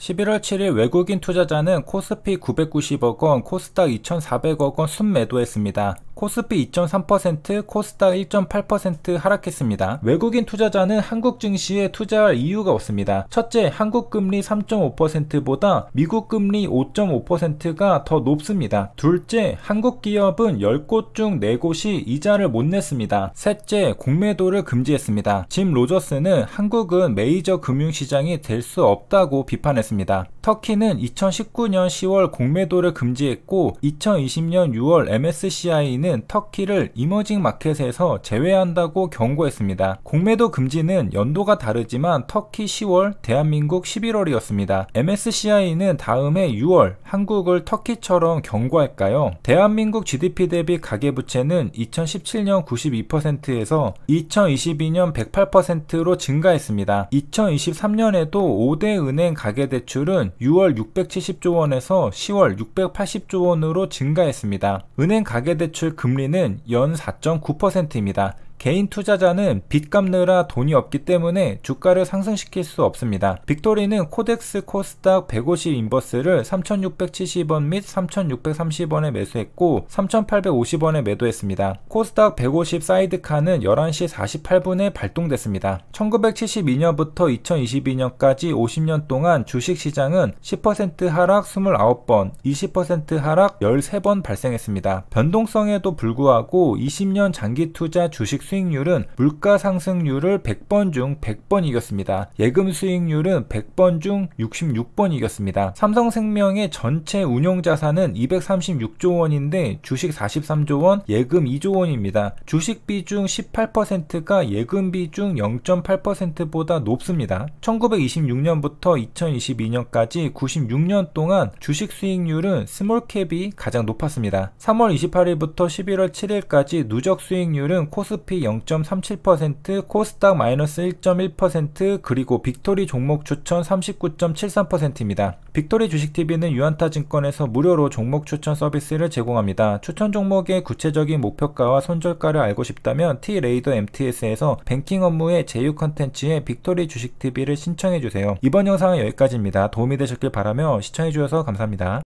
11월 7일 외국인 투자자는 코스피 990억 원, 코스닥 2,400억 원 순매도했습니다. 코스피 2.3%, 코스닥 1.8% 하락했습니다. 외국인 투자자는 한국 증시에 투자할 이유가 없습니다. 첫째, 한국 금리 3.5%보다 미국 금리 5.5%가 더 높습니다. 둘째, 한국 기업은 10곳 중 4곳이 이자를 못 냈습니다. 셋째, 공매도를 금지했습니다. 짐 로저스는 한국은 메이저 금융시장이 될 수 없다고 비판했습니다. 터키는 2019년 10월 공매도를 금지했고 2020년 6월 MSCI는 터키를 이머징 마켓에서 제외한다고 경고했습니다. 공매도 금지는 연도가 다르지만 터키 10월, 대한민국 11월이었습니다. MSCI는 다음해 6월 한국을 터키처럼 경고할까요? 대한민국 GDP 대비 가계부채는 2017년 92%에서 2022년 108%로 증가했습니다. 2023년에도 5대 은행 가계대출은 6월 670조 원에서 10월 680조 원으로 증가했습니다. 은행 가계대출 금리는 연 4.9%입니다. 개인 투자자는 빚 갚느라 돈이 없기 때문에 주가를 상승시킬 수 없습니다. 빅토리는 코덱스 코스닥 150 인버스를 3,670원 및 3,630원에 매수했고 3,850원에 매도했습니다. 코스닥 150 사이드카는 11시 48분에 발동됐습니다. 1972년부터 2022년까지 50년 동안 주식시장은 10% 하락 29번, 20% 하락 13번 발생했습니다. 변동성에도 불구하고 20년 장기 투자 주식 수 수익률은 물가 상승률을 100번 중 100번 이겼습니다. 예금 수익률은 100번 중 66번 이겼습니다. 삼성생명의 전체 운용자산은 236조 원인데 주식 43조 원, 예금 2조 원입니다. 주식 비중 18%가 예금 비중 0.8%보다 높습니다. 1926년부터 2022년까지 96년 동안 주식 수익률은 스몰캡이 가장 높았습니다. 3월 28일부터 11월 7일까지 누적 수익률은 코스피 0.37%, 코스닥 마이너스 1.1%, 그리고 빅토리 종목 추천 39.73%입니다. 빅토리 주식TV는 유안타증권에서 무료로 종목 추천 서비스를 제공합니다. 추천 종목의 구체적인 목표가와 손절가를 알고 싶다면 T레이더 MTS에서 뱅킹 업무의 제휴 컨텐츠에 빅토리 주식TV를 신청해주세요. 이번 영상은 여기까지입니다. 도움이 되셨길 바라며 시청해주셔서 감사합니다.